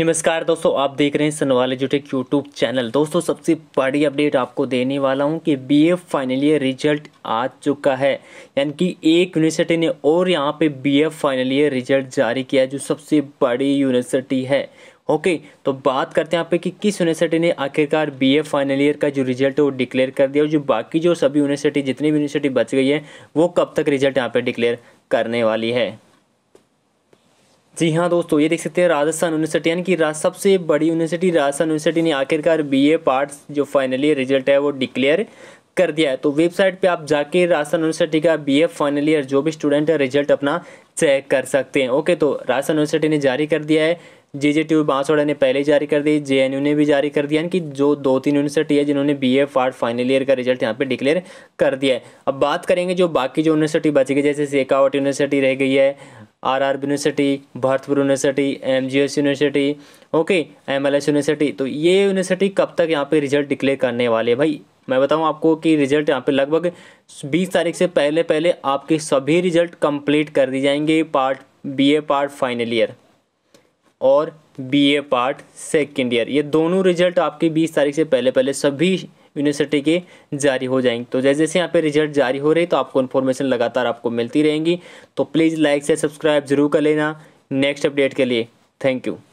नमस्कार दोस्तों आप देख रहे हैं सनवाले जुटे यूट्यूब चैनल दोस्तों सबसे बड़ी अपडेट आपको देने वाला हूं कि बीए फाइनल ईयर रिजल्ट आ चुका है यानी कि एक यूनिवर्सिटी ने और यहां पे बीए फाइनल ईयर रिजल्ट जारी किया है जो सबसे बड़ी यूनिवर्सिटी है ओके okay, तो बात करते हैं यहाँ पे कि किस यूनिवर्सिटी ने आखिरकार बीए फाइनल ईयर का जो रिजल्ट है वो डिक्लेयर कर दिया और जो बाकी जो सभी यूनिवर्सिटी जितनी भी यूनिवर्सिटी बच गई है वो कब तक रिजल्ट यहाँ पे डिक्लेयर करने वाली है जी हाँ दोस्तों ये देख सकते हैं राजस्थान यूनिवर्सिटी यानी कि सबसे बड़ी यूनिवर्सिटी राजस्थान यूनिवर्सिटी ने आखिरकार बीए पार्ट जो फाइनली रिजल्ट है वो डिक्लेयर कर दिया है तो वेबसाइट पे आप जाके राजस्थान यूनिवर्सिटी का बी ए फाइनल ईयर जो भी स्टूडेंट है रिजल्ट अपना चेक कर सकते हैं ओके तो राजस्थान यूनिवर्सिटी ने जारी कर दिया है जे जे टी बांसवाड़ा ने पहले जारी कर दी जे एन यू ने भी जारी कर दिया कि जो दो तीन यूनिवर्सिटी है जिन्होंने B A part final year का रिजल्ट यहाँ पे डिक्लेयर कर दिया है अब बात करेंगे जो बाकी जो यूनिवर्सिटी बची गई जैसे शेखावट यूनिवर्सिटी रह गई है R university Bharatpur university S university okay S university तो ये यूनिवर्सिटी कब तक यहाँ पे रिजल्ट डिक्लेयर करने वाले है भाई मैं बताऊँ आपको कि रिजल्ट यहाँ पे लगभग 20 तारीख से पहले पहले आपके सभी रिजल्ट कंप्लीट कर दिए जाएंगे part B A part final year और बीए पार्ट सेकेंड ईयर ये दोनों रिजल्ट आपके 20 तारीख से पहले पहले सभी यूनिवर्सिटी के जारी हो जाएंगे तो जैसे जैसे यहाँ पे रिजल्ट जारी हो रही तो आपको इन्फॉर्मेशन लगातार आपको मिलती रहेंगी तो प्लीज़ लाइक से सब्सक्राइब जरूर कर लेना नेक्स्ट अपडेट के लिए थैंक यू